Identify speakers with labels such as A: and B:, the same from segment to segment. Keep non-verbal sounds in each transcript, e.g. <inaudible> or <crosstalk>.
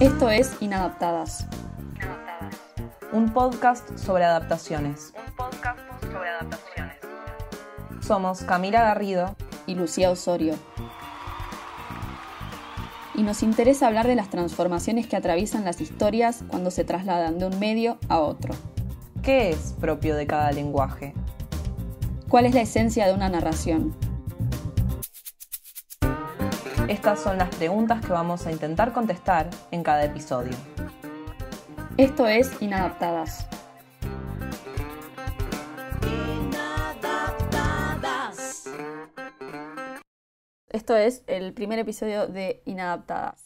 A: Esto es Inadaptadas. Un podcast
B: sobre adaptaciones. Un
A: podcast sobre adaptaciones.
B: Somos Camila
A: Garrido y Lucía Osorio. Y nos interesa hablar de las transformaciones que atraviesan las historias cuando se trasladan de un medio a otro. ¿Qué
B: es propio de cada lenguaje?
A: ¿Cuál es la esencia de una narración? Estas son las preguntas que vamos a intentar
B: contestar en cada episodio. Esto es Inadaptadas.
A: Esto es el primer episodio de Inadaptadas.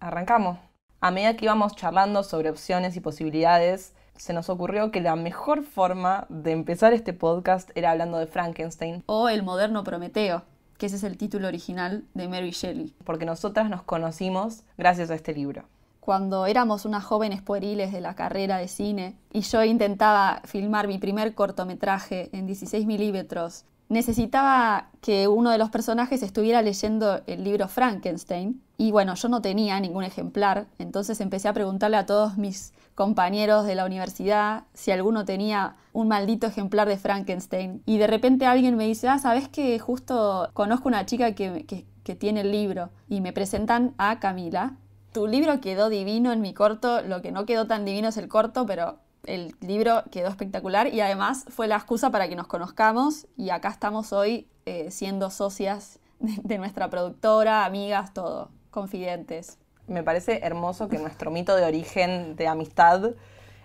B: Arrancamos. A medida que íbamos charlando sobre opciones y posibilidades, se nos ocurrió que la mejor forma de empezar este podcast era hablando de Frankenstein. O el moderno Prometeo que ese es el título original de Mary Shelley. Porque nosotras nos conocimos gracias a este libro.
A: Cuando éramos unas jóvenes pueriles de la carrera de cine y yo intentaba filmar mi primer cortometraje en 16 milímetros necesitaba que uno de los personajes estuviera leyendo el libro Frankenstein. Y bueno, yo no tenía ningún ejemplar, entonces empecé a preguntarle a todos mis compañeros de la universidad si alguno tenía un maldito ejemplar de Frankenstein. Y de repente alguien me dice, ah, ¿sabes que justo conozco una chica que, que tiene el libro? Y me presentan a Camila. Tu libro quedó divino en mi corto, lo que no quedó tan divino es el corto, pero el libro quedó espectacular y además fue la excusa para que nos conozcamos y acá estamos hoy eh, siendo socias de, nuestra productora, amigas, todo, confidentes. Me
B: parece hermoso que nuestro mito de origen de amistad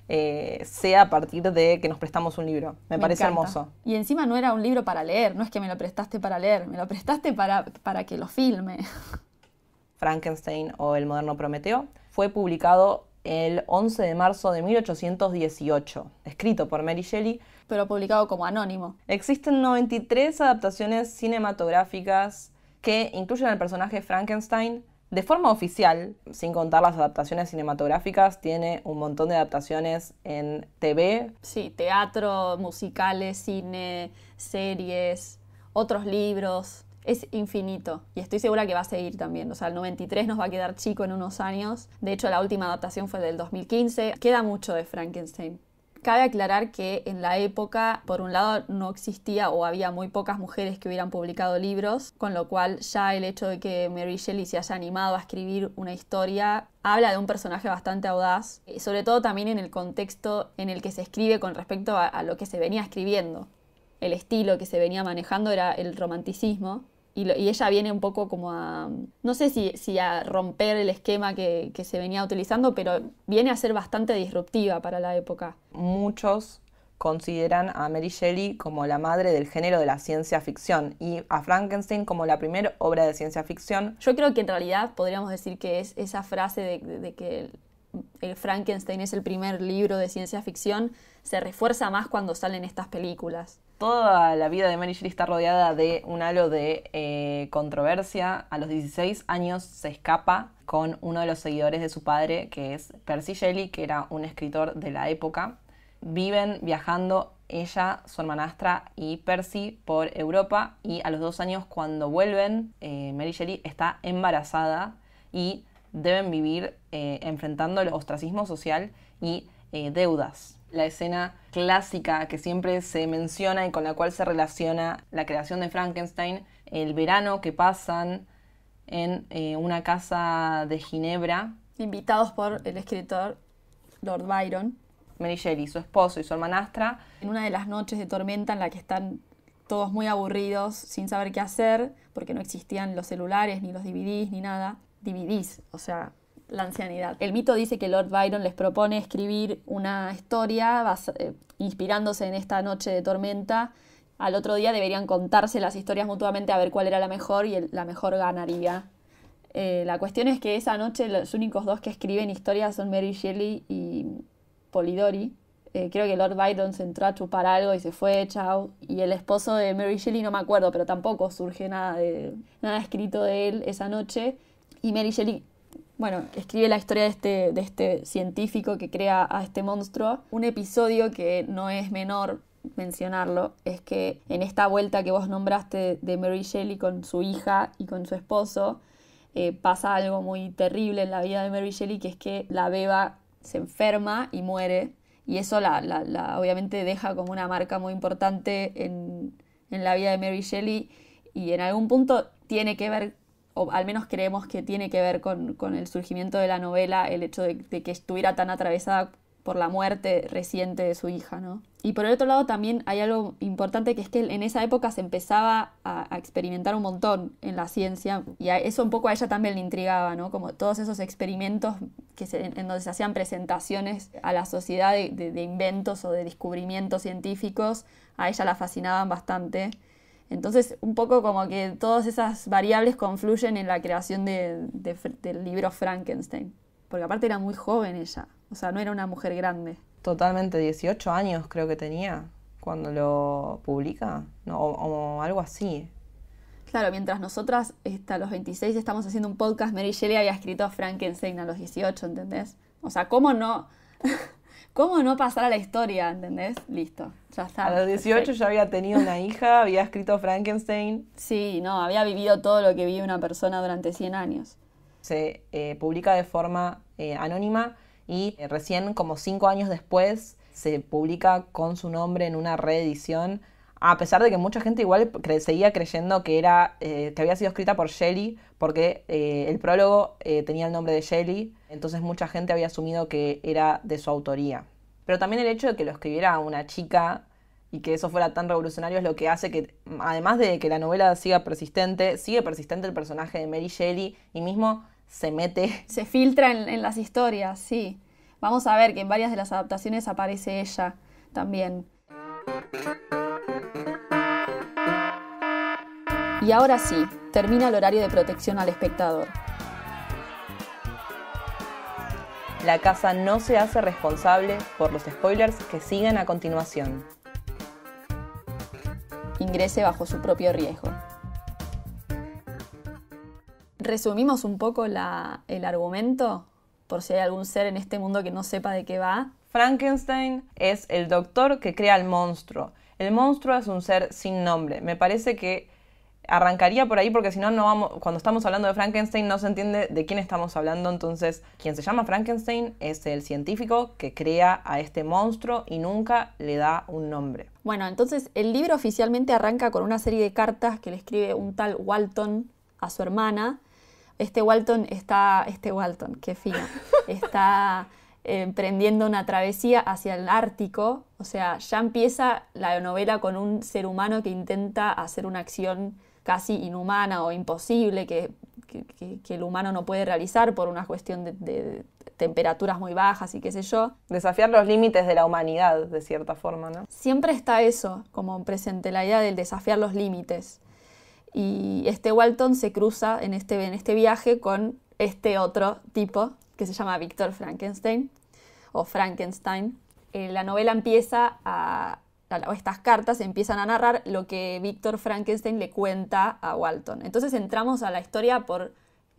B: eh, sea a partir de que nos prestamos un libro. Me, parece hermoso.
A: Y encima no era un libro para leer, no es que me lo prestaste para leer, me lo prestaste para, para que lo filme.
B: <laughs> Frankenstein o El moderno Prometeo fue publicado el 11 de marzo de 1818, escrito por Mary Shelley, pero publicado como anónimo. Existen 93 adaptaciones cinematográficas que incluyen al personaje Frankenstein. De forma oficial, sin contar las adaptaciones cinematográficas, tiene un montón de adaptaciones en TV.
A: Sí, teatro, musicales, cine, series, otros libros es infinito y estoy segura que va a seguir también. O sea, el 93 nos va a quedar chico en unos años. De hecho, la última adaptación fue del 2015. Queda mucho de Frankenstein. Cabe aclarar que en la época, por un lado, no existía o había muy pocas mujeres que hubieran publicado libros, con lo cual ya el hecho de que Mary Shelley se haya animado a escribir una historia habla de un personaje bastante audaz, eh, sobre todo también en el contexto en el que se escribe con respecto a, lo que se venía escribiendo. El estilo que se venía manejando era el romanticismo, y, ella viene un poco como a, no sé si, a romper el esquema que, se venía utilizando, pero viene a ser bastante disruptiva para la época. Muchos
B: consideran a Mary Shelley como la madre del género de la ciencia ficción y a Frankenstein
A: como la primera obra de ciencia ficción. Yo creo que en realidad podríamos decir que esa frase de, que el Frankenstein es el primer libro de ciencia ficción, se refuerza más cuando salen estas películas
B: toda la vida de Mary Shelley está rodeada de un halo de eh, controversia. A los 16 años se escapa con uno de los seguidores de su padre, que es Percy Shelley, que era un escritor de la época. Viven viajando ella, su hermanastra y Percy por Europa y a los dos años cuando vuelven, eh, Mary Shelley está embarazada y deben vivir eh, enfrentando el ostracismo social y deudas la escena clásica que siempre se menciona y con la cual se relaciona la creación de Frankenstein, el verano que pasan en eh, una casa de Ginebra.
A: Invitados por el escritor Lord Byron. Mary Shelley, su esposo y su hermanastra. En una de las noches de tormenta en la que están todos muy aburridos, sin saber qué hacer, porque no existían los celulares, ni los DVDs, ni nada. DVDs, o sea, la ancianidad. El mito dice que Lord Byron les propone escribir una historia eh, inspirándose en esta noche de tormenta. Al otro día deberían contarse las historias mutuamente a ver cuál era la mejor y la mejor ganaría. Eh, la cuestión es que esa noche los únicos dos que escriben historias son Mary Shelley y Polidori. Eh, creo que Lord Byron se entró a chupar algo y se fue, chao. Y el esposo de Mary Shelley no me acuerdo, pero tampoco surge nada, de, nada escrito de él esa noche. Y Mary Shelley bueno, escribe la historia de este, de este científico que crea a este monstruo. Un episodio que no es menor mencionarlo es que en esta vuelta que vos nombraste de Mary Shelley con su hija y con su esposo, eh, pasa algo muy terrible en la vida de Mary Shelley, que es que la beba se enferma y muere. Y eso la, obviamente deja como una marca muy importante en, en la vida de Mary Shelley y en algún punto tiene que ver o al menos creemos que tiene que ver con, el surgimiento de la novela, el hecho de, que estuviera tan atravesada por la muerte reciente de su hija, ¿no? Y por el otro lado también hay algo importante que es que en esa época se empezaba a, experimentar un montón en la ciencia y eso un poco a ella también le intrigaba, Como todos esos experimentos que en donde se hacían presentaciones a la sociedad de inventos o de descubrimientos científicos, a ella la fascinaban bastante entonces, un poco como que todas esas variables confluyen en la creación del libro Frankenstein. Porque aparte era muy joven ella, o sea, no era una mujer grande. Totalmente, 18 años
B: creo que tenía cuando lo publica, no, o, algo así.
A: Claro, mientras nosotras hasta los 26 estamos haciendo un podcast, Mary Shelley había escrito Frankenstein a los 18, ¿entendés? O sea, ¿cómo no? <laughs> ¿Cómo no pasar a la historia? ¿Entendés? Listo, ya está. A los 18 ya había tenido una hija, <laughs> había escrito Frankenstein. Sí, no, había vivido todo lo que vive una persona durante 100 años. Se eh, publica de
B: forma eh, anónima y eh, recién, como cinco años después, se publica con su nombre en una reedición a pesar de que mucha gente igual seguía creyendo que era eh, que había sido escrita por Shelley, porque eh, el prólogo eh, tenía el nombre de Shelley, entonces mucha gente había asumido que era de su autoría. Pero también el hecho de que lo escribiera una chica y que eso fuera tan revolucionario es lo que hace que, además de que la novela siga persistente, sigue persistente el personaje de Mary Shelley y mismo se mete. <laughs>
A: Se filtra en, en las historias, sí. Vamos a ver que en varias de las adaptaciones aparece ella también. Y ahora sí, termina el horario de protección al espectador.
B: La casa no se hace responsable por los spoilers que siguen a
A: continuación. Ingrese bajo su propio riesgo. Resumimos un poco el argumento, por si hay algún ser en este mundo que no sepa de qué va. Frankenstein es el
B: doctor que crea al monstruo. El monstruo es un ser sin nombre. Me parece que arrancaría por ahí porque si no, vamos, cuando estamos hablando de Frankenstein no se entiende de quién estamos hablando. Entonces, quien se llama Frankenstein es el científico que crea a este monstruo y nunca le da un nombre.
A: Bueno, entonces el libro oficialmente arranca con una serie de cartas que le escribe un tal Walton a su hermana. Este Walton está, este Walton, qué fino, <laughs> está eh, emprendiendo una travesía hacia el Ártico. O sea, ya empieza la novela con un ser humano que intenta hacer una acción casi inhumana o imposible que, el humano no puede realizar por una cuestión de, temperaturas muy bajas y qué sé yo. Desafiar los límites de la humanidad, de cierta forma, ¿no? Siempre está eso como presente, la idea del desafiar los límites. Y este Walton se cruza en este, en este viaje con este otro tipo que se llama Víctor Frankenstein o Frankenstein. Eh, la novela empieza a, estas cartas empiezan a narrar lo que Víctor Frankenstein le cuenta a Walton. Entonces entramos a la historia por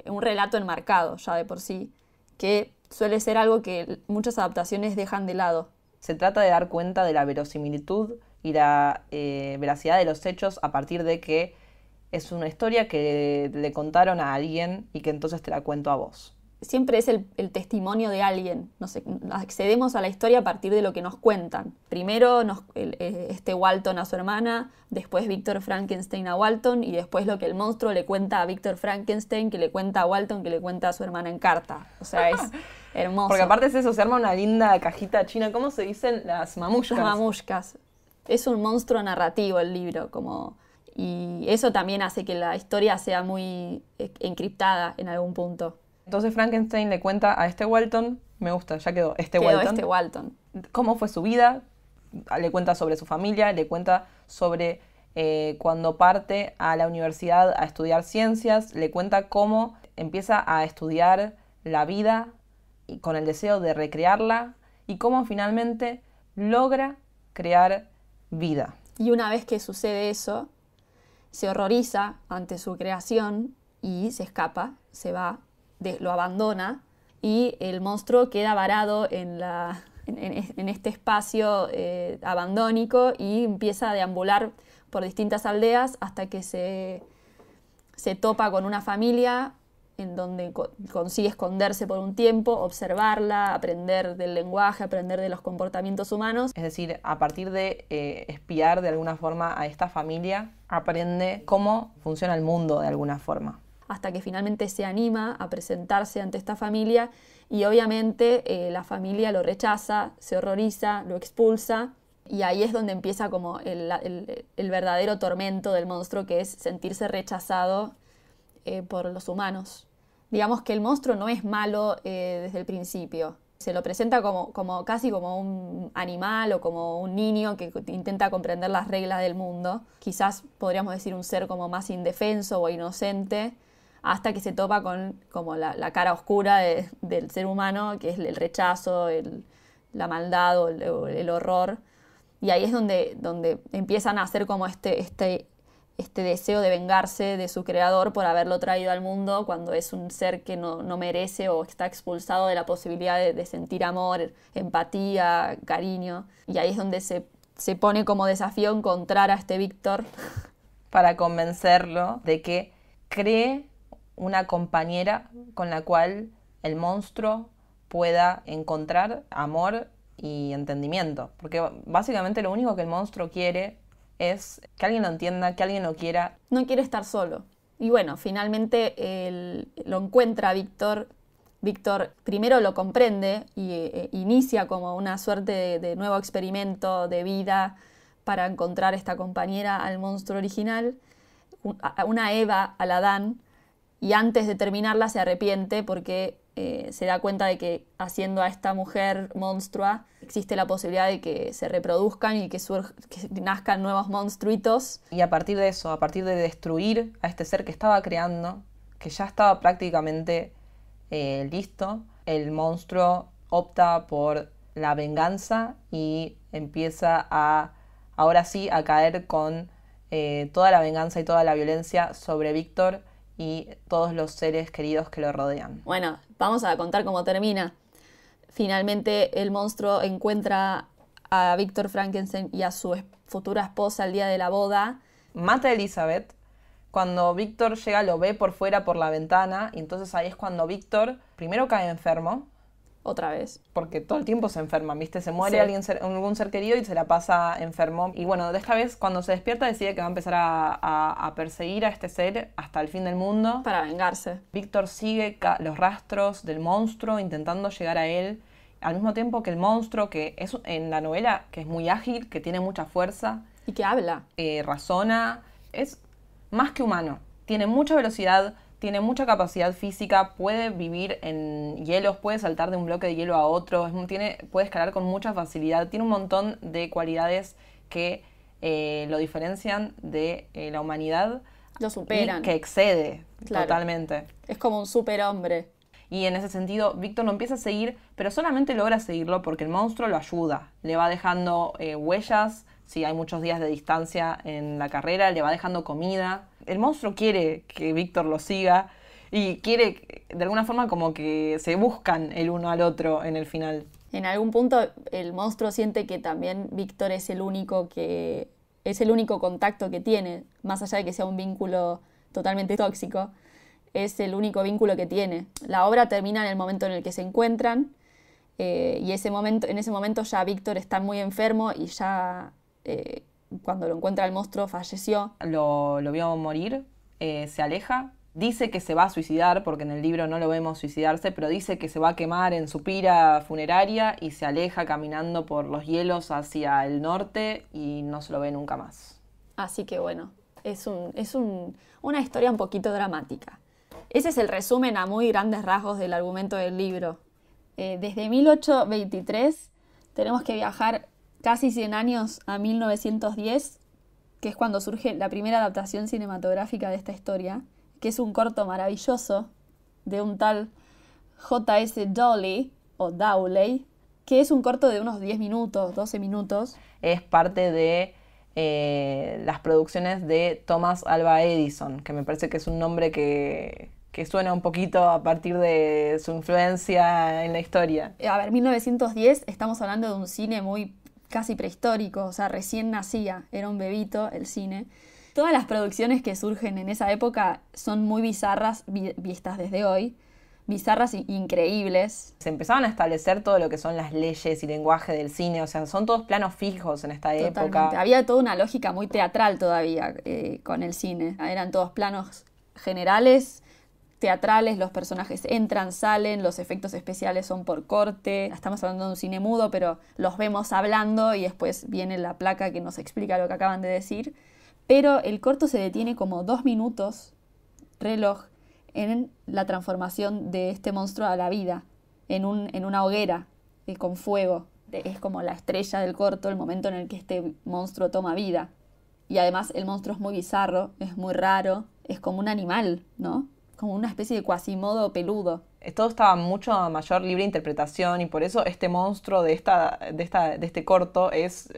A: un relato enmarcado ya de por sí, que suele ser algo que muchas adaptaciones dejan de lado. Se trata de dar cuenta de
B: la verosimilitud y la eh, veracidad de los hechos a partir de que es una historia que le contaron a alguien y que entonces te la cuento a vos
A: siempre es el, testimonio de alguien. Nos accedemos a la historia a partir de lo que nos cuentan. Primero nos, eh, este Walton a su hermana, después Víctor Frankenstein a Walton y después lo que el monstruo le cuenta a Víctor Frankenstein, que le cuenta a Walton, que le cuenta a su hermana en carta. O sea, es <laughs> hermoso. Porque aparte de eso, se arma una linda cajita china. ¿Cómo se dicen las mamushkas? Las mamushkas. Es un monstruo narrativo el libro, como... Y eso también hace que la historia sea muy e-, encriptada en algún punto. Entonces Frankenstein le cuenta a este Walton,
B: me gusta, ya quedó, este Walton. Este
A: Walton. ¿Cómo fue su vida?
B: Le cuenta sobre su familia, le cuenta sobre eh, cuando parte a la universidad a estudiar ciencias, le cuenta cómo empieza a estudiar la vida y con el deseo de recrearla y cómo finalmente logra crear vida.
A: Y una vez que sucede eso, se horroriza ante su creación y se escapa, se va lo abandona y el monstruo queda varado en, este espacio eh, abandónico y empieza a deambular por distintas aldeas hasta que se, topa con una familia en donde consigue esconderse por un tiempo, observarla, aprender del lenguaje, aprender de los comportamientos humanos. Es decir,
B: a partir de eh, espiar de alguna forma a esta familia, aprende cómo funciona el mundo de alguna
A: forma hasta que finalmente se anima a presentarse ante esta familia y obviamente eh, la familia lo rechaza, se horroriza, lo expulsa y ahí es donde empieza como el, verdadero tormento del monstruo que es sentirse rechazado eh, por los humanos. Digamos que el monstruo no es malo eh, desde el principio, se lo presenta como, como, casi como un animal o como un niño que intenta comprender las reglas del mundo. Quizás podríamos decir un ser como más indefenso o inocente, hasta que se topa con como la, cara oscura del ser humano, que es el, rechazo, la maldad o el, horror. Y ahí es donde, donde empiezan a hacer como este, este, este deseo de vengarse de su creador por haberlo traído al mundo cuando es un ser que no, merece o está expulsado de la posibilidad de, sentir amor, empatía, cariño. Y ahí es donde se, se pone como desafío encontrar a este Víctor. <laughs>
B: Para convencerlo de que cree una compañera con la cual el monstruo pueda encontrar amor y entendimiento. Porque básicamente
A: lo único que el monstruo quiere es que alguien lo entienda, que alguien lo quiera. No quiere estar solo. Y bueno, finalmente lo encuentra Víctor. Víctor primero lo comprende y e, inicia como una suerte de, de nuevo experimento de vida para encontrar esta compañera al monstruo original, una Eva al Adán, y antes de terminarla se arrepiente porque eh, se da cuenta de que haciendo a esta mujer monstrua existe la posibilidad de que se reproduzcan y que, nazcan nuevos monstruitos.
B: Y a partir de eso, a partir de destruir a este ser que estaba creando, que ya estaba prácticamente eh, listo, el monstruo opta por la venganza y empieza a, ahora sí, a caer con eh, toda la venganza y toda la violencia sobre Víctor y todos los seres queridos que lo rodean. Bueno,
A: vamos a contar cómo termina. Finalmente el monstruo encuentra a Víctor Frankenstein y a su futura esposa el día de la boda. Mata a Elizabeth.
B: Cuando Víctor llega lo ve por fuera por la ventana y entonces ahí es cuando Víctor primero cae enfermo otra vez. Porque todo el tiempo se enferma, ¿viste? Se muere alguien algún ser querido y se la pasa enfermo. Y bueno, de esta vez cuando se despierta decide que va a empezar a, perseguir a este ser hasta el fin del mundo. Para vengarse. Víctor sigue los rastros del monstruo intentando llegar a él. Al mismo tiempo que el monstruo, que es en la novela, que es muy ágil, que tiene mucha fuerza. Y que habla. Eh, razona. Es más que humano. Tiene mucha velocidad, tiene mucha capacidad física, puede vivir en hielos, puede saltar de un bloque de hielo a otro, tiene, puede escalar con mucha facilidad, tiene un montón de cualidades que eh, lo diferencian de eh, la humanidad. Lo superan. que excede totalmente. Es como un superhombre. Y en ese sentido, Víctor lo empieza a seguir, pero solamente logra seguirlo porque el monstruo lo ayuda. Le va dejando eh, huellas, si hay muchos días de distancia en la carrera, le va dejando comida el monstruo quiere que Víctor lo siga y quiere, de alguna forma, como que se buscan el uno al otro en el final.
A: En algún punto el monstruo siente que también Víctor es el único que es el único contacto que tiene, más allá de que sea un vínculo totalmente tóxico, es el único vínculo que tiene. La obra termina en el momento en el que se encuentran eh, y ese momento, en ese momento ya Víctor está muy enfermo y ya eh, cuando lo encuentra el monstruo, falleció.
B: Lo, vio morir, eh, se aleja, dice que se va a suicidar, porque en el libro no lo vemos suicidarse, pero dice que se va a quemar en su pira funeraria y se aleja caminando por los hielos hacia el norte y no se lo ve nunca más.
A: Así que bueno, es, un, es una historia un poquito dramática. Ese es el resumen a muy grandes rasgos del argumento del libro. Eh, desde 1823 tenemos que viajar casi 100 años a 1910, que es cuando surge la primera adaptación cinematográfica de esta historia, que es un corto maravilloso de un tal J.S. Dolly o Dowley, que es un corto de unos 10 minutos, 12 minutos.
B: Es parte de eh, las producciones de Thomas Alba Edison, que me parece que es un nombre que, que suena un poquito a partir de su influencia
A: en la historia. A ver, 1910 estamos hablando de un cine muy casi prehistórico, o sea, recién nacía, era un bebito el cine. Todas las producciones que surgen en esa época son muy bizarras vistas desde hoy, bizarras e increíbles.
B: Se empezaban a establecer todo lo que son las leyes y lenguaje del cine, o sea, son todos planos fijos en
A: esta época. Había toda una lógica muy teatral todavía eh, con el cine, eran todos planos generales teatrales, los personajes entran, salen, los efectos especiales son por corte, estamos hablando de un cine mudo, pero los vemos hablando y después viene la placa que nos explica lo que acaban de decir. Pero el corto se detiene como dos minutos, reloj, en la transformación de este monstruo a la vida, en, un, en una hoguera y eh, con fuego. Es como la estrella del corto, el momento en el que este monstruo toma vida. Y además el monstruo es muy bizarro, es muy raro, es como un animal, ¿no? una especie de cuasimodo peludo. Todo estaba mucho a mayor
B: libre interpretación y por eso este monstruo de, esta, de, este corto es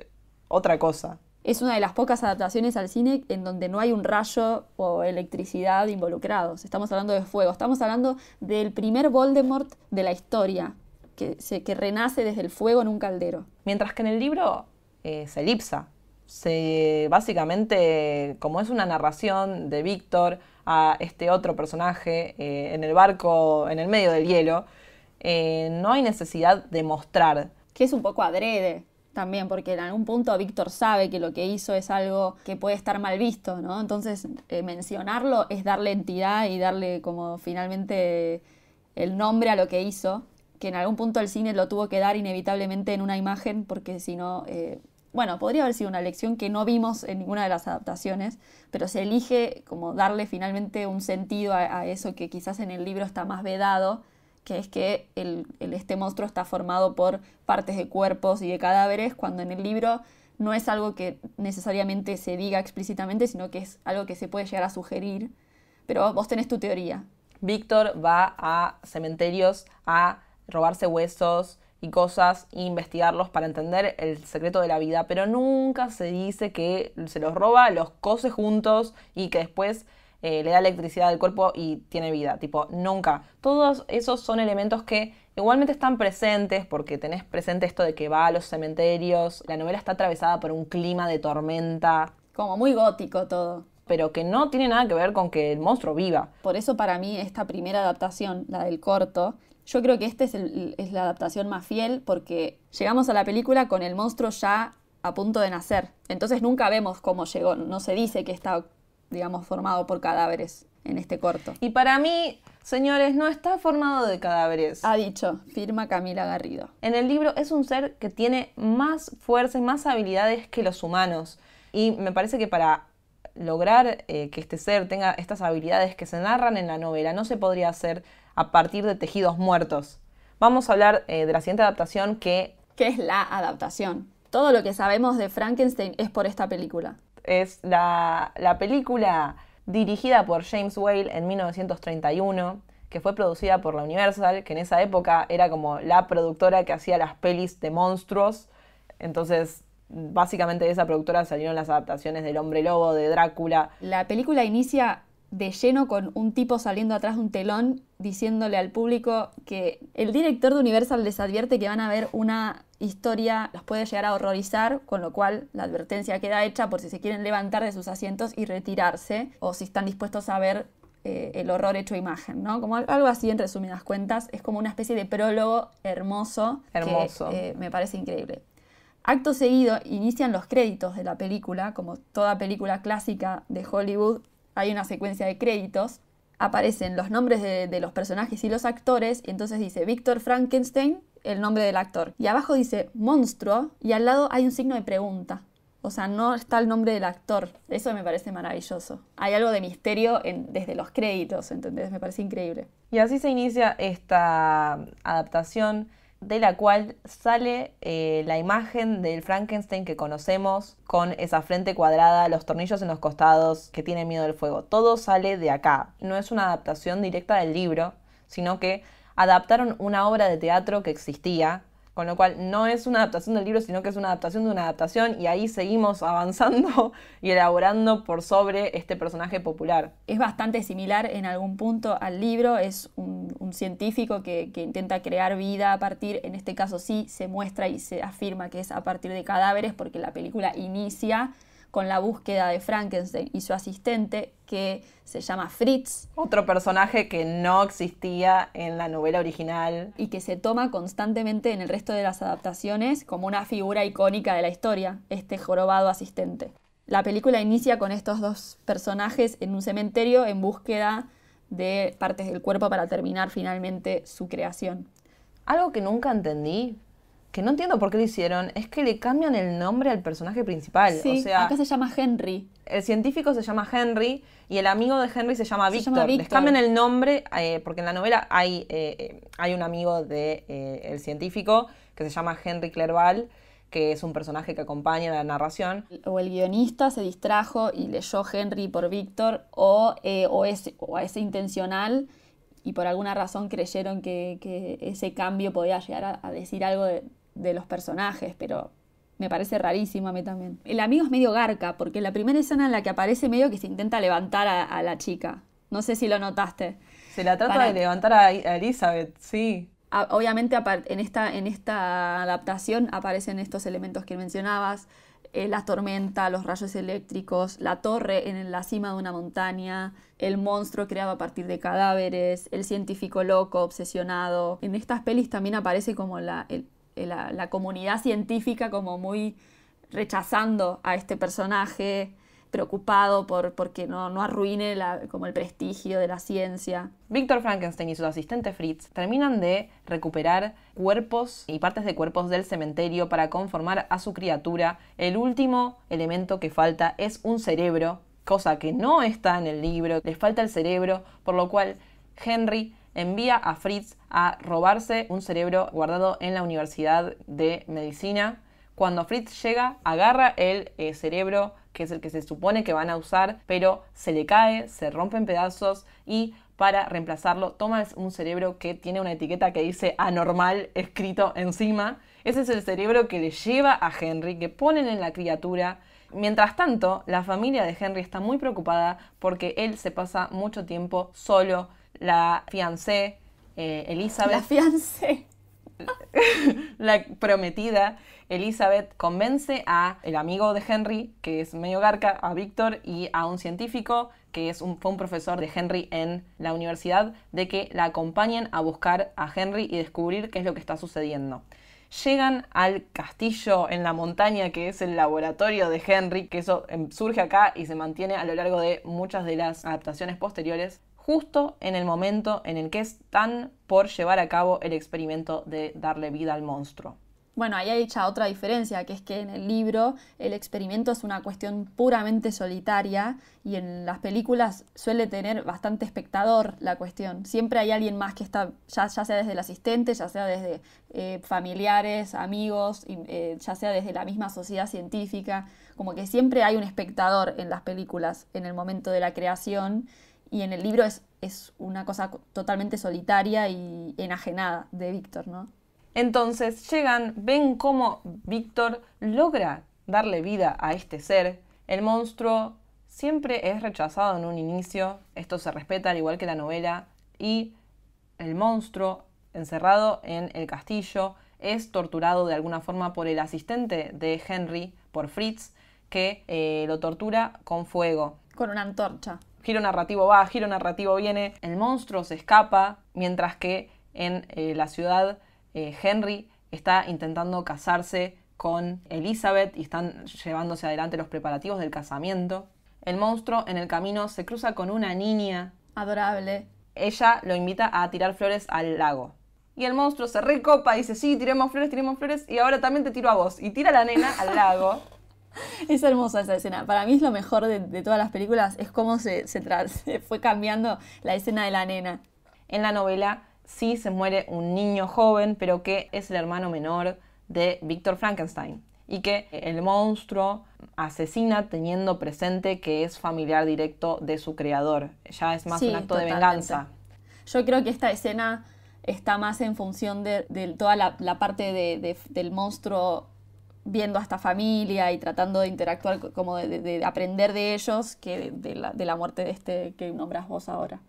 B: otra cosa.
A: Es una de las pocas adaptaciones al cine en donde no hay un rayo o electricidad involucrados. Estamos hablando de fuego, estamos hablando del primer Voldemort de la historia, que, se, que renace desde el fuego en un caldero. Mientras que en el libro eh,
B: se elipsa. Se, básicamente, como es una narración de Víctor, a este otro personaje eh, en el barco, en el medio del hielo, eh, no hay necesidad de mostrar.
A: Que es un poco adrede también, porque en algún punto Víctor sabe que lo que hizo es algo que puede estar mal visto, ¿no? Entonces, eh, mencionarlo es darle entidad y darle como finalmente el nombre a lo que hizo, que en algún punto el cine lo tuvo que dar inevitablemente en una imagen, porque si no, bueno, podría haber sido una lección que no vimos en ninguna de las adaptaciones, pero se elige como darle finalmente un sentido a, eso que quizás en el libro está más vedado, que es que este monstruo está formado por partes de cuerpos y de cadáveres, cuando en el libro no es algo que necesariamente se diga explícitamente, sino que es algo que se puede llegar a sugerir. Pero vos tenés tu teoría.
B: Víctor va a cementerios a robarse huesos, y cosas investigarlos para entender el secreto de la vida, pero nunca se dice que se los roba, los cose juntos y que después eh, le da electricidad al cuerpo y tiene vida, tipo, nunca. Todos esos son elementos que igualmente están presentes porque tenés presente esto de que va a los cementerios, la novela está atravesada por un clima de tormenta. Como muy gótico todo pero que no tiene nada que ver con
A: que el monstruo viva. Por eso para mí esta primera adaptación, la del corto, yo creo que esta es, la adaptación más fiel porque llegamos a la película con el monstruo ya a punto de nacer. Entonces nunca vemos cómo llegó, no se dice que está, digamos, formado por cadáveres en este corto. Y para mí, señores, no está formado de cadáveres. Ha dicho, firma Camila Garrido.
B: En el libro es un ser que tiene más fuerza y más habilidades que los humanos. Y me parece que para lograr eh, que este ser tenga estas habilidades que se narran en la novela no se podría hacer a partir de tejidos muertos. Vamos a hablar eh, de la siguiente adaptación que... ¿Qué es la adaptación? Todo lo que sabemos de
A: Frankenstein es por esta película.
B: Es la, la película dirigida por James Whale en 1931 que fue producida por la Universal, que en esa época era como la productora que hacía las pelis de monstruos. Entonces, básicamente de esa productora salieron las adaptaciones del Hombre Lobo, de Drácula.
A: La película inicia de lleno con un tipo saliendo atrás de un telón diciéndole al público que el director de Universal les advierte que van a ver una historia, los puede llegar a horrorizar, con lo cual la advertencia queda hecha por si se quieren levantar de sus asientos y retirarse, o si están dispuestos a ver eh, el horror hecho imagen, ¿no? Como algo así en resumidas cuentas, es como una especie de prólogo hermoso, hermoso. que eh, me parece increíble. Acto seguido inician los créditos de la película, como toda película clásica de Hollywood, hay una secuencia de créditos, aparecen los nombres de, los personajes y los actores, y entonces dice Víctor Frankenstein, el nombre del actor, y abajo dice monstruo, y al lado hay un signo de pregunta. O sea, no está el nombre del actor. Eso me parece maravilloso. Hay algo de misterio desde los créditos, ¿entendés? Me parece increíble.
B: Y así se inicia esta adaptación de la cual sale eh, la imagen del Frankenstein que conocemos con esa frente cuadrada, los tornillos en los costados, que tiene miedo del fuego. Todo sale de acá. No es una adaptación directa del libro, sino que adaptaron una obra de teatro que existía con lo cual no es una adaptación del libro, sino que es una adaptación de una adaptación y ahí seguimos avanzando <laughs> y elaborando por sobre este personaje popular. Es
A: bastante similar en algún punto al libro, es un, científico que, intenta crear vida a partir, en este caso sí, se muestra y se afirma que es a partir de cadáveres porque la película inicia con la búsqueda de Frankenstein y su asistente, que se llama Fritz. Otro personaje que no existía en la novela original. Y que se toma constantemente en el resto de las adaptaciones como una figura icónica de la historia, este jorobado asistente. La película inicia con estos dos personajes en un cementerio en búsqueda de partes del cuerpo para terminar finalmente su creación.
B: Algo que nunca entendí que no entiendo por qué lo hicieron, es que le cambian el nombre al personaje principal. Sí, o acá se llama Henry. El científico se llama Henry y el amigo de Henry se llama Víctor. Les cambian el nombre eh, porque en la novela hay, eh, eh, hay un amigo de, científico que se llama Henry Clerval que es un personaje que acompaña la
A: narración. O el guionista se distrajo y leyó Henry por Víctor, o, o, es, o intencional y por alguna razón creyeron que, ese cambio podía llegar a decir algo de, de los personajes, pero me parece rarísimo a mí también. El amigo es medio garca, porque la primera escena en la que aparece medio que se intenta levantar a, la chica. No sé si lo notaste. Se la trata de levantar a, Elizabeth, sí. obviamente en esta, en esta adaptación aparecen estos elementos que mencionabas, eh, la tormenta, los rayos eléctricos, la torre en la cima de una montaña, el monstruo creado a partir de cadáveres, el científico loco, obsesionado. En estas pelis también aparece como la, eh, la, comunidad científica como muy rechazando a este personaje, preocupado por porque no, no arruine como el prestigio de la ciencia. Victor Frankenstein y su asistente Fritz terminan de recuperar
B: cuerpos y partes de cuerpos del cementerio para conformar a su criatura. El último elemento que falta es un cerebro, cosa que no está en el libro, les falta el cerebro, por lo cual Henry envía a Fritz a robarse un cerebro guardado en la Universidad de Medicina. Cuando Fritz llega, agarra el eh, cerebro, que es el que se supone que van a usar, pero se le cae, se rompe en pedazos y para reemplazarlo toma un cerebro que tiene una etiqueta que dice anormal escrito encima. Ese es el cerebro que le lleva a Henry, que ponen en la criatura. Mientras tanto, la familia de Henry está muy preocupada porque él se pasa mucho tiempo solo la fiancé eh, Elizabeth. La fiancé. <laughs> la prometida Elizabeth convence a el amigo de Henry, que es medio garca, a Víctor y a un científico que es un, fue un profesor de Henry en la universidad, de que la acompañen a buscar a Henry y descubrir qué es lo que está sucediendo. Llegan al castillo en la montaña que es el laboratorio de Henry, que eso em, surge acá y se mantiene a lo largo de muchas de las adaptaciones posteriores justo en el momento en el que están por llevar a cabo el experimento de darle vida al monstruo.
A: Bueno, ahí hay hecha otra diferencia, que es que en el libro el experimento es una cuestión puramente solitaria y en las películas suele tener bastante espectador la cuestión. Siempre hay alguien más que está, ya, sea desde el asistente, ya sea desde eh, familiares, amigos, eh, ya sea desde la misma sociedad científica, como que siempre hay un espectador en las películas en el momento de la creación y en el libro es, una cosa totalmente solitaria y enajenada de Víctor, ¿no? Entonces llegan, ven cómo Víctor logra darle
B: vida a este ser. El monstruo siempre es rechazado en un inicio, esto se respeta al igual que la novela, y el monstruo encerrado en el castillo es torturado de alguna forma por el asistente de Henry, por Fritz, que eh, lo tortura con fuego.
A: Con una antorcha.
B: Giro narrativo va, giro narrativo viene, el monstruo se escapa, mientras que en eh, la ciudad eh, Henry está intentando casarse con Elizabeth y están llevándose adelante los preparativos del casamiento. El monstruo en el camino se cruza con una niña. Adorable. Ella lo invita a tirar flores al lago. Y el monstruo se
A: recopa y dice, sí, tiremos flores, tiremos flores, y ahora también te tiro a vos. Y tira a la nena al lago. <laughs> es hermosa esa escena. Para mí es lo mejor de, todas las películas, es cómo <laughs> se, fue cambiando la escena de la nena. En la novela sí se muere un niño joven,
B: pero que es el hermano menor de Víctor Frankenstein. Y que el monstruo asesina teniendo presente que es familiar directo de su creador. Ya es más un acto de venganza.
A: Yo creo que esta escena está más en función de, toda la, parte del monstruo viendo a esta familia y tratando de interactuar, como de, aprender de ellos, que de la, muerte de este que nombras
B: vos ahora.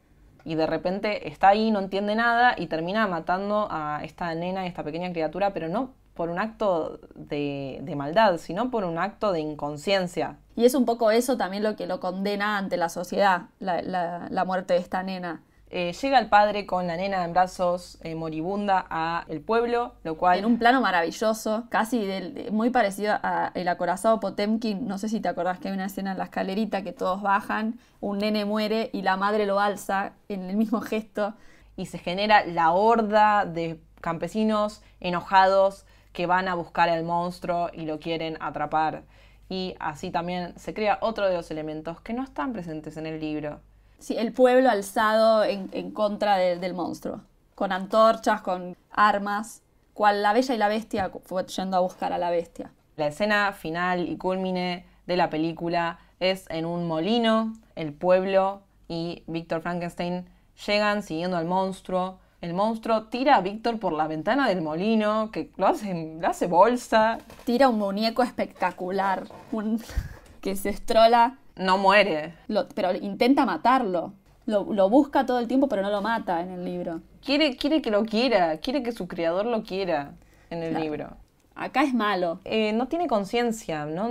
B: Y de repente está ahí, no entiende nada y termina matando a esta nena y esta pequeña criatura, pero no por un acto de, maldad, sino por un acto de
A: inconsciencia. Y es un poco eso también lo que lo condena ante la sociedad, la muerte de esta nena. Eh, llega el padre con la nena en brazos, eh, moribunda, a el
B: pueblo, lo cual... En un plano
A: maravilloso, casi muy parecido a el acorazado Potemkin. No sé si te acordás que hay una escena en la escalerita que todos bajan, un nene muere y la madre lo alza en el mismo gesto. Y se genera la horda de campesinos
B: enojados que van a buscar al monstruo y lo quieren atrapar. Y así también se crea otro de los elementos que no están presentes en el libro, Sí,
A: el pueblo alzado en, contra del monstruo. Con antorchas, con armas. Cual la bella y la bestia fue yendo a buscar a la bestia. La escena final y
B: culmine de la película es en un molino. El pueblo y Víctor Frankenstein llegan siguiendo al monstruo. El monstruo tira a Víctor por la ventana del molino, que lo hace, hace bolsa.
A: Tira un muñeco espectacular, <laughs> que se estrola no muere. pero intenta matarlo. Lo, busca todo el tiempo, pero no lo mata en el libro. Quiere, quiere que lo quiera, quiere que su creador
B: lo quiera en el libro. Acá es malo. Eh, no tiene conciencia, no,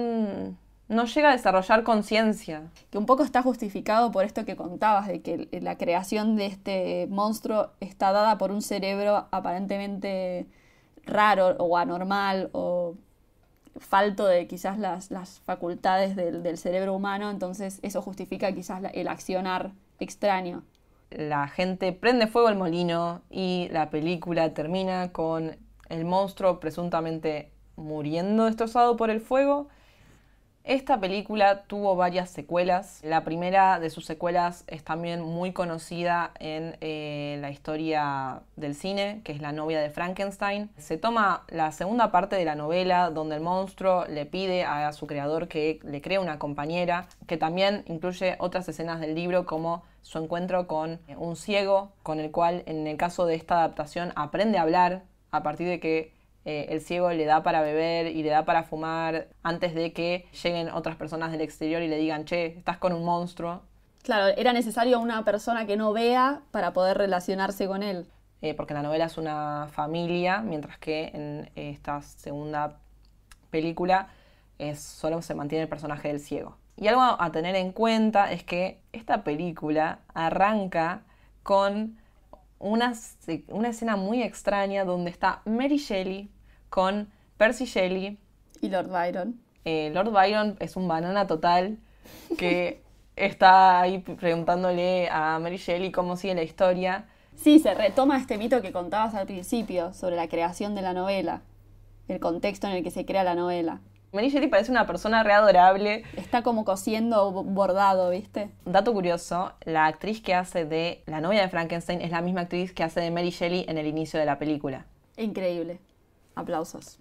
A: no llega a desarrollar conciencia. Que un poco está justificado por esto que contabas, de que la creación de este monstruo está dada por un cerebro aparentemente raro o anormal o falto de quizás las, facultades del, cerebro humano, entonces eso justifica quizás el accionar extraño.
B: La gente prende fuego al molino y la película termina con el monstruo presuntamente muriendo destrozado por el fuego esta película tuvo varias secuelas. La primera de sus secuelas es también muy conocida en eh, la historia del cine, que es La novia de Frankenstein. Se toma la segunda parte de la novela, donde el monstruo le pide a su creador que le cree una compañera, que también incluye otras escenas del libro como su encuentro con un ciego, con el cual en el caso de esta adaptación aprende a hablar a partir de que eh, el ciego le da para beber y le da para fumar antes de que lleguen otras personas del exterior y le digan, che, estás con un monstruo. Claro, era necesario una persona que no vea para poder relacionarse con él. Eh, porque la novela es una familia, mientras que en esta segunda película solo se mantiene el personaje del ciego. Y algo a tener en cuenta es que esta película arranca con una, una escena muy extraña donde está Mary Shelley con Percy Shelley. Y Lord Byron. Eh, Lord Byron es un banana total que <laughs> está ahí preguntándole a
A: Mary Shelley cómo sigue la historia. Sí, se retoma este mito que contabas al principio sobre la creación de la novela, el contexto en el que se crea la novela. Mary Shelley parece una persona readorable. Está como cosiendo bordado, ¿viste? Dato curioso, la actriz que
B: hace de la novia de Frankenstein es la misma actriz que hace de Mary Shelley en el inicio de la película.
A: Increíble.
B: Aplausos.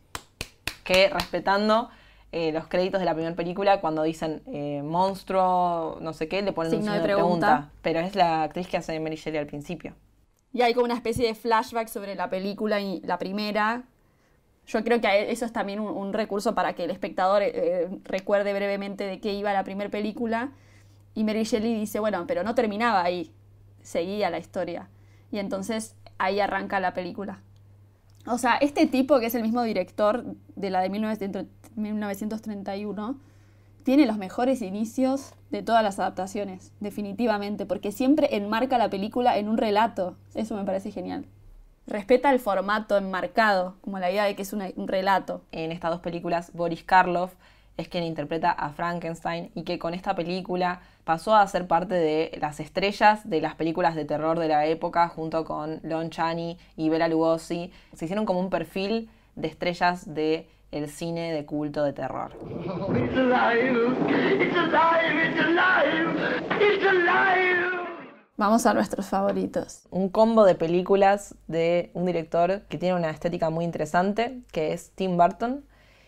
B: Que respetando eh, los créditos de la primera película, cuando dicen eh, monstruo, no sé qué, le ponen un signo de pregunta. Pero es la actriz que hace Mary Shelley al principio.
A: Y hay como una especie de flashback sobre la película y la primera. Yo creo que e, eso es también un, recurso para que el espectador eh, recuerde brevemente de qué iba la primera película. Y Mary Shelley dice, bueno, pero no terminaba ahí, seguía la historia. Y entonces ahí arranca la película. O sea, este tipo, que es el mismo director de la de 1931, tiene los mejores inicios de todas las adaptaciones, definitivamente, porque siempre enmarca la película en un relato. Eso me parece genial. Respeta el formato enmarcado, como la idea de que es un relato. En estas dos películas, Boris Karloff es quien interpreta
B: a Frankenstein y que con esta película pasó a ser parte de las estrellas de las películas de terror de la época junto con Lon Chaney y Bela Lugosi. Se hicieron como un perfil de estrellas de el cine de culto de terror. Vamos a nuestros favoritos. Un combo de películas de un director que tiene una estética muy interesante, que es Tim Burton,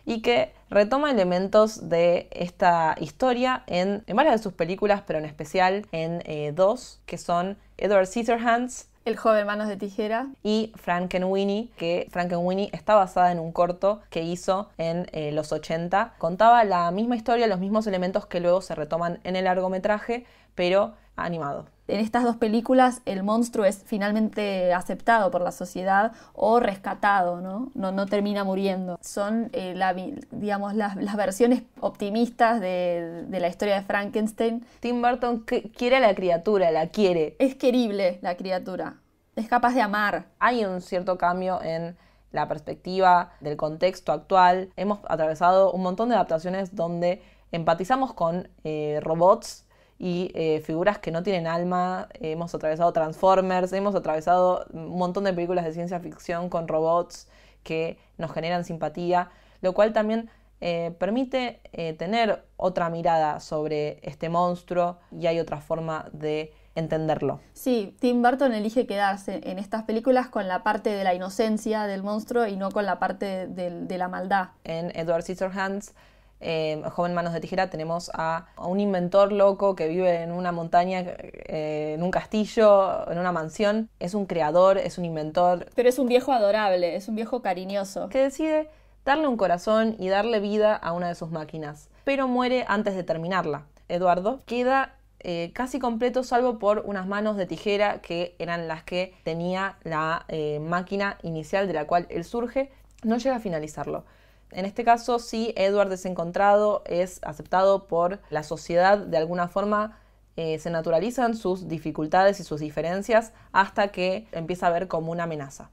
B: y que retoma elementos de esta historia en, varias de sus películas, pero en especial en eh, dos, que son Edward Scissorhands, el joven Manos de Tijera. Y Frankenweenie, que Frankenweenie está basada en un corto que hizo en eh, los 80. Contaba la misma historia, los mismos elementos que luego se retoman en el largometraje, pero animado. En estas
A: dos películas el monstruo es finalmente aceptado por la sociedad o rescatado, ¿no? No, termina muriendo. Son, eh, la, digamos, las, versiones optimistas de, la historia de Frankenstein. Tim Burton quiere a la criatura, la quiere. Es querible la criatura, es capaz de amar. Hay un cierto cambio en
B: la perspectiva del contexto actual. Hemos atravesado un montón de adaptaciones donde empatizamos con eh, robots y eh, figuras que no tienen alma. Hemos atravesado Transformers, hemos atravesado un montón de películas de ciencia ficción con robots que nos generan simpatía, lo cual también eh, permite eh, tener otra mirada sobre este monstruo y hay otra forma de entenderlo.
A: Sí, Tim Burton elige quedarse en estas películas con la parte de la inocencia del monstruo y no con la parte de, de la maldad. En Edward Scissorhands eh,
B: Joven Manos de Tijera tenemos a, un inventor loco que vive en una montaña, eh, en un castillo, en una mansión. Es un creador, es un inventor. Pero es un viejo adorable, es un viejo cariñoso. Que decide darle un corazón y darle vida a una de sus máquinas. Pero muere antes de terminarla. Eduardo queda eh, casi completo salvo por unas manos de tijera que eran las que tenía la máquina inicial de la cual él surge. No llega a finalizarlo. En este caso, si Edward es encontrado, es aceptado por la sociedad de alguna forma. Eh, se naturalizan sus dificultades y sus diferencias hasta que empieza a ver como una amenaza.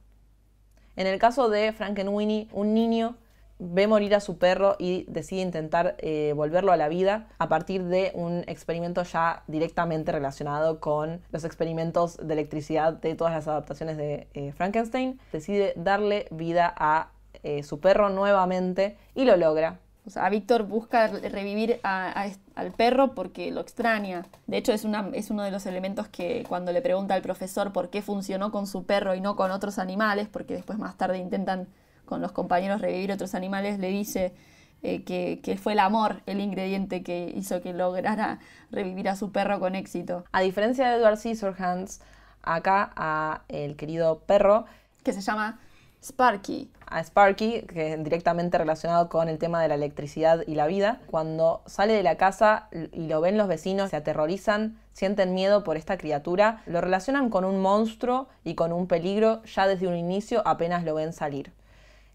B: En el caso de Frankenweenie, un niño ve morir a su perro y decide intentar eh, volverlo a la vida a partir de un experimento ya directamente relacionado con los experimentos de electricidad de todas las adaptaciones de eh, Frankenstein. Decide darle vida
A: a eh, su perro nuevamente y lo logra. O sea, Víctor busca revivir al perro porque lo extraña. De hecho, es, uno de los elementos que cuando le pregunta al profesor por qué funcionó con su perro y no con otros animales, porque después más tarde intentan con los compañeros revivir otros animales, le dice eh, que, fue el amor el ingrediente que hizo que lograra revivir a su perro con éxito. A diferencia de Edward Scissorhands, acá a el querido perro... Que se llama Sparky.
B: A Sparky, que es directamente relacionado con el tema de la electricidad y la vida. Cuando sale de la casa y lo ven los vecinos, se aterrorizan, sienten miedo por esta criatura, lo relacionan con un monstruo y con un peligro ya desde un inicio apenas lo ven salir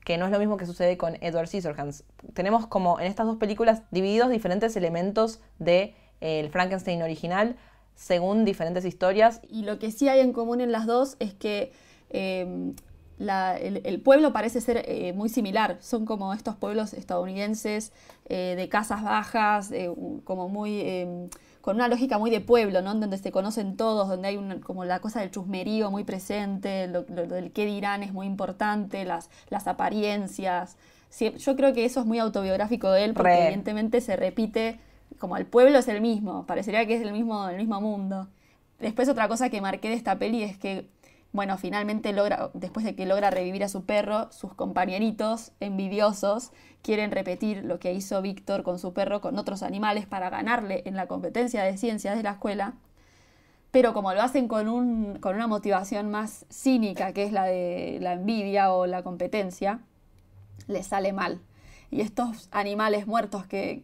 B: que no es lo mismo que sucede con Edward Scissorhands. Tenemos como en estas dos películas divididos diferentes elementos del de, eh, el Frankenstein original según diferentes historias.
A: Y lo que sí hay en común en las dos es que eh, el, pueblo parece ser eh, muy similar, son como estos pueblos estadounidenses eh, de casas bajas, eh, como muy, em, con una lógica muy de pueblo, ¿no? donde se conocen todos, donde hay como la cosa del chusmerío muy presente, lo, del qué dirán es muy importante, las, las apariencias. yo creo que eso es muy autobiográfico de él, porque evidentemente se repite, como el pueblo es el mismo, parecería que es el mismo, el mismo mundo. Después otra cosa que marqué de esta peli es que bueno, finalmente logra, después de que logra revivir a su perro, sus compañeritos envidiosos quieren repetir lo que hizo Víctor con su perro con otros animales para ganarle en la competencia de ciencias de la escuela. Pero como lo hacen con, un, con una motivación más cínica, que es la de la envidia o la competencia, les sale mal. Y estos animales muertos que,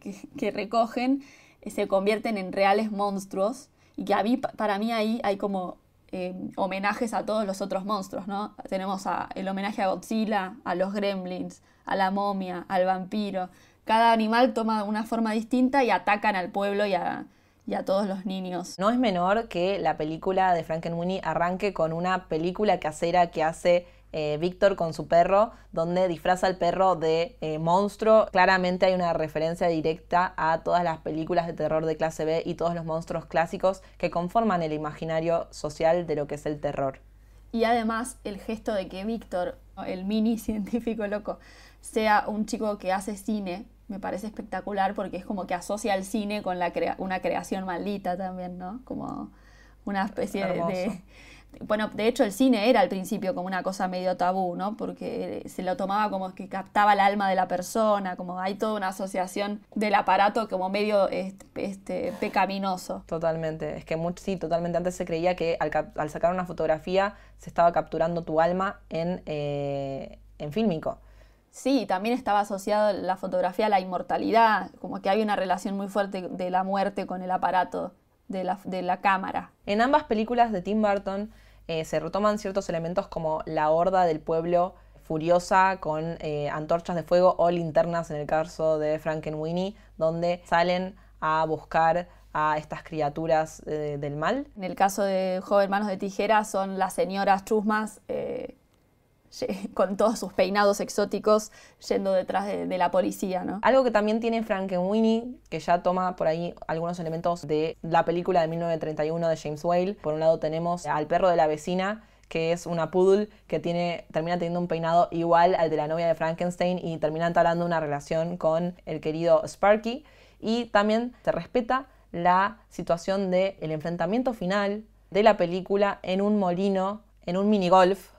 A: recogen eh, se convierten en reales monstruos y que para mí ahí hay como eh, homenajes a todos los otros monstruos, ¿no? Tenemos el homenaje a Godzilla, a los gremlins, a la momia, al vampiro. Cada animal toma una forma distinta y atacan al pueblo y a,
B: y a todos los niños. No es menor que la película de Frankenweenie arranque con una película casera que hace eh, Víctor con su perro, donde disfraza al perro de eh, monstruo. Claramente hay una referencia directa a todas las películas de terror de clase B y todos los monstruos clásicos que conforman el imaginario social de lo que es el terror.
A: Y además el gesto de que Víctor, el mini <laughs> científico loco, sea un chico que hace cine, me parece espectacular porque es como que asocia el cine con la una creación maldita también, ¿no? Como una especie de, bueno, de hecho el cine era al principio como una cosa medio tabú, ¿no? Porque eh, se lo tomaba como que captaba el alma de la persona, como hay toda una asociación del aparato como medio este, pecaminoso. Totalmente, es que sí, totalmente antes se creía que
B: al, sacar una fotografía se estaba capturando tu alma eh, en,
A: fílmico. Sí, también estaba asociado la fotografía a la inmortalidad, como que había una relación muy fuerte de la muerte con el aparato de la, de la cámara. En ambas películas
B: de Tim Burton, eh, se retoman ciertos elementos como la horda del pueblo furiosa con eh, antorchas de fuego o linternas en el caso de Frankenweenie, donde salen a buscar a estas criaturas eh, del mal. En
A: el caso de Joven Manos de Tijera son las señoras chusmas <laughs> con todos sus peinados exóticos yendo detrás de, la policía, ¿no? Algo que también tiene Frankenweenie,
B: que ya toma por ahí algunos elementos de la película de 1931 de James Whale. Por un lado tenemos al perro de la vecina, que es una poodle que tiene, termina teniendo un peinado igual al de la novia de Frankenstein y termina entablando una relación con el querido Sparky. Y también se respeta la situación del el enfrentamiento final de la película en un molino, en un minigolf,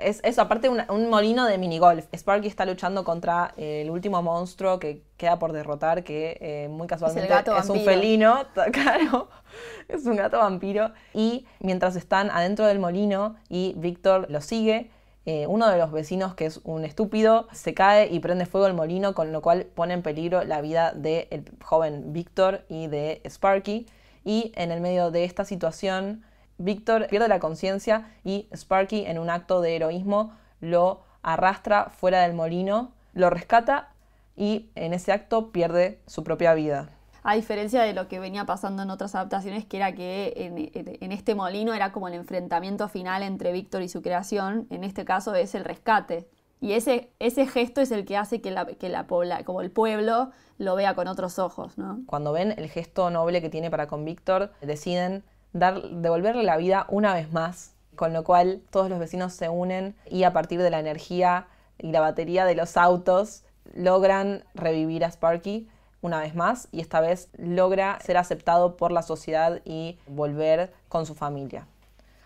B: es eso, aparte un, molino de minigolf. Sparky está luchando contra eh, el último monstruo que queda por derrotar, que eh, muy casualmente es, un felino, <laughs> claro, es un gato vampiro. Y mientras están adentro del molino y Víctor lo sigue, eh, uno de los vecinos, que es un estúpido, se cae y prende fuego al molino, con lo cual pone en peligro la vida del el joven Víctor y de Sparky. Y en el medio de esta situación, Víctor pierde la conciencia y Sparky, en un acto de heroísmo, lo arrastra fuera del molino, lo rescata y en ese acto pierde su propia vida.
A: A diferencia de lo que venía pasando en otras adaptaciones, que era que en, este molino era como el enfrentamiento final entre Víctor y su creación, en este caso es el rescate. Y ese, gesto es el que hace que la, como el pueblo, lo vea con otros ojos.
B: Cuando ven el gesto noble que tiene para con Víctor, deciden devolverle la vida una vez más, con lo cual todos los vecinos se unen y a partir de la energía y la batería de los autos logran revivir a Sparky una vez más y esta vez logra ser aceptado por la sociedad y volver con su familia.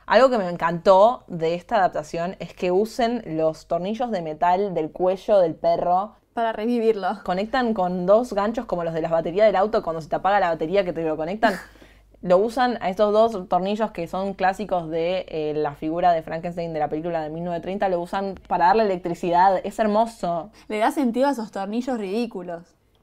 B: Algo que me encantó de esta adaptación es que usen los tornillos de metal del cuello del perro. Para revivirlo. Conectan con dos ganchos como los de las baterías del auto cuando se te apaga la batería que te lo conectan. <laughs> lo usan a estos dos tornillos que son clásicos de eh, la figura de Frankenstein de la película de 1930, lo usan para darle electricidad.
A: Es hermoso. Le da sentido a esos tornillos ridículos.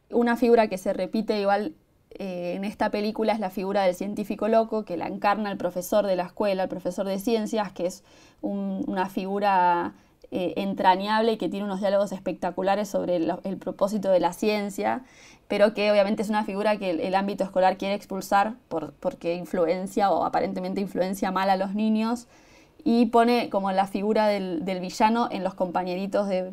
A: Una figura que se repite igual eh, en esta película es la figura del científico loco, que la encarna el profesor de la escuela, el profesor de ciencias, que es una figura eh, entrañable y que tiene unos diálogos espectaculares sobre el, propósito de la ciencia, pero que obviamente es una figura que el, ámbito escolar quiere expulsar porque influencia o aparentemente influencia mal a los niños y pone como la figura del, villano en los compañeritos de,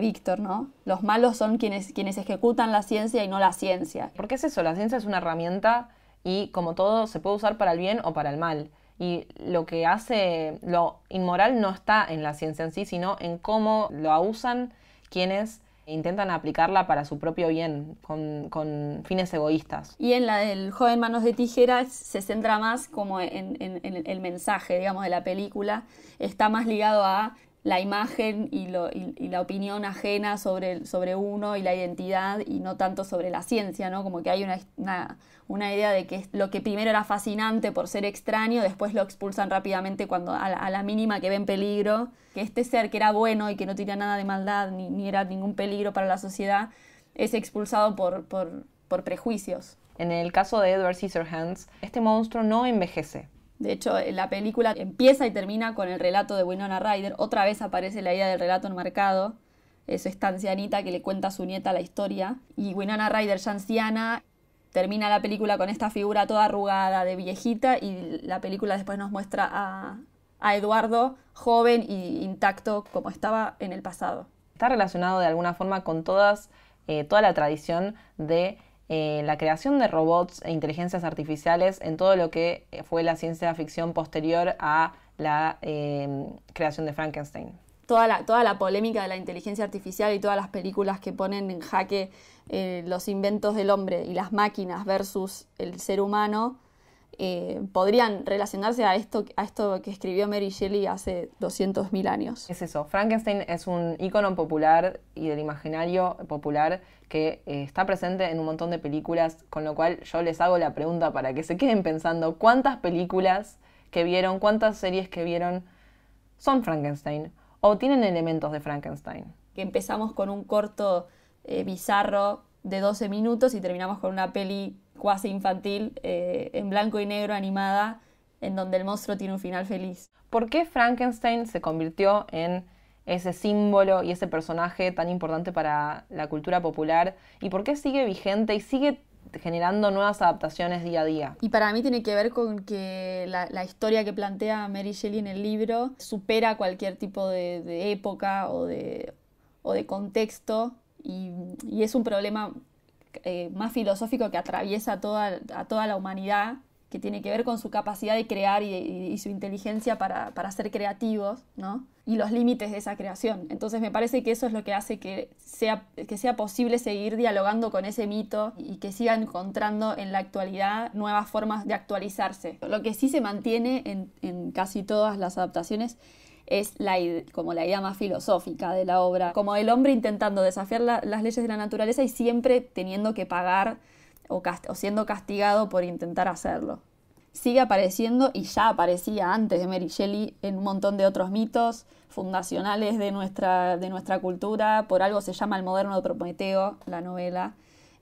A: Víctor, ¿no? Los malos son quienes, ejecutan la ciencia y no la ciencia. ¿Por qué es eso, la ciencia es una herramienta y como todo se puede usar para el bien o para el mal. Y lo
B: que hace lo inmoral no está en la ciencia en sí, sino en cómo lo abusan quienes intentan aplicarla para su propio bien, con, fines egoístas.
A: Y en la del joven Manos de Tijera se centra más como en, en, el mensaje, digamos, de la película. Está más ligado a la imagen y, la opinión ajena sobre, sobre, uno y la identidad y no tanto sobre la ciencia, ¿no? Como que hay una, idea de que lo que primero era fascinante por ser extraño, después lo expulsan rápidamente cuando a la, mínima que ven peligro, que este ser que era bueno y que no tenía nada de maldad ni, era ningún peligro para la sociedad, es expulsado por, prejuicios. En el caso de Edward Scissorhands, este monstruo no envejece, de hecho, la película empieza y termina con el relato de Winona Ryder. Otra vez aparece la idea del relato enmarcado. Es esta ancianita que le cuenta a su nieta la historia. Y Winona Ryder, ya anciana, termina la película con esta figura toda arrugada de viejita. Y la película después nos muestra a, Eduardo joven e intacto como estaba en el pasado.
B: Está relacionado de alguna forma con todas, eh, toda la tradición de eh, la creación de robots e inteligencias artificiales en todo lo que eh, fue la ciencia ficción posterior a la em, creación de Frankenstein.
A: Toda la, polémica de la inteligencia artificial y todas las películas que ponen en jaque eh, los inventos del hombre y las máquinas versus el ser humano eh, podrían relacionarse a esto, a esto que escribió Mary Shelley hace 200.000 años. Es eso, Frankenstein es un ícono
B: popular y del imaginario popular que eh, está presente en un montón de películas, con lo cual yo les hago la pregunta para que se queden pensando cuántas películas que vieron, cuántas
A: series que vieron son Frankenstein o tienen elementos de Frankenstein. Que empezamos con un corto eh, bizarro de 12 minutos y terminamos con una peli cuasi infantil, eh, en blanco y negro, animada, en donde el monstruo tiene un final feliz. ¿Por
B: qué Frankenstein se convirtió en ese
A: símbolo y ese
B: personaje tan importante para la cultura popular? ¿Y por qué sigue vigente y sigue generando nuevas adaptaciones día a día.
A: Y para mí tiene que ver con que la, historia que plantea Mary Shelley en el libro supera cualquier tipo de, época o de, o de contexto y, y, es un problema eh, más filosófico que atraviesa toda, a toda la humanidad, que tiene que ver con su capacidad de crear y, su inteligencia para, ser creativos, Y los límites de esa creación. Entonces me parece que eso es lo que hace que sea, que sea posible seguir dialogando con ese mito y que siga encontrando en la actualidad nuevas formas de actualizarse. Lo que sí se mantiene en, en casi todas las adaptaciones es la, como la idea más filosófica de la obra, como el hombre intentando desafiar las leyes de la naturaleza y siempre teniendo que pagar o, siendo castigado por intentar hacerlo. Sigue apareciendo y ya aparecía antes de Mary Shelley en un montón de otros mitos fundacionales de nuestra, de nuestra cultura, por algo se llama El moderno Prometeo, la novela.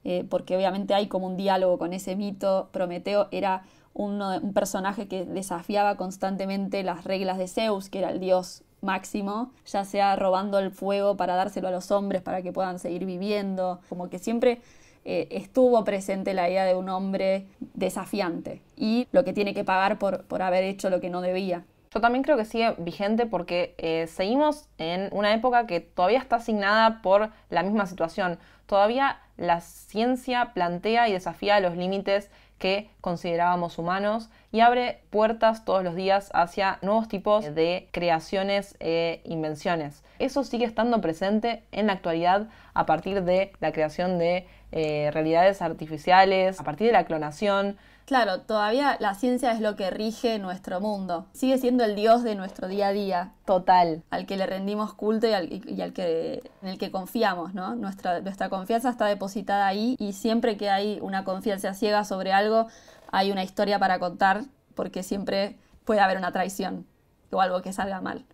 A: Eh, porque obviamente hay como un diálogo con ese mito. Prometeo era un personaje que desafiaba constantemente las reglas de Zeus, que era el dios máximo, ya sea robando el fuego para dárselo a los hombres para que puedan seguir viviendo, como que siempre eh, estuvo presente la idea de un hombre desafiante y lo que tiene que pagar por, haber hecho lo que no debía. Yo también creo que sigue vigente porque eh, seguimos en una época que todavía está
B: asignada por la misma situación. Todavía la ciencia plantea y desafía los límites que considerábamos humanos y abre puertas todos los días hacia nuevos tipos de creaciones e invenciones. Eso sigue estando presente en la actualidad a partir de la creación de eh, realidades artificiales,
A: a partir de la clonación, Claro, todavía la ciencia es lo que rige nuestro mundo. Sigue siendo el dios de nuestro día a día. Total. Al que le rendimos culto y al, que, en el que confiamos, ¿no? Nuestra, nuestra confianza está depositada ahí y siempre que hay una confianza ciega sobre algo, hay una historia para contar porque siempre puede haber una traición o algo que salga mal.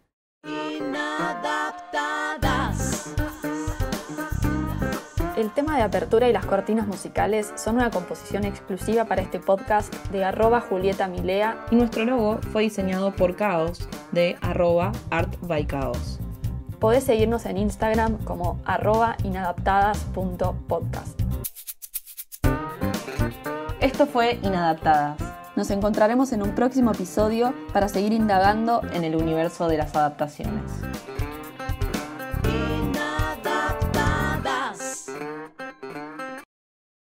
A: Inadaptadas. El tema de apertura y las cortinas musicales son una composición exclusiva para este podcast de arroba Julieta Milea y nuestro logo fue diseñado
B: por Caos de arroba Art by
A: Podés seguirnos en Instagram como arroba inadaptadas.podcast. Esto fue Inadaptadas. Nos encontraremos en un próximo episodio para seguir indagando en el universo de las adaptaciones.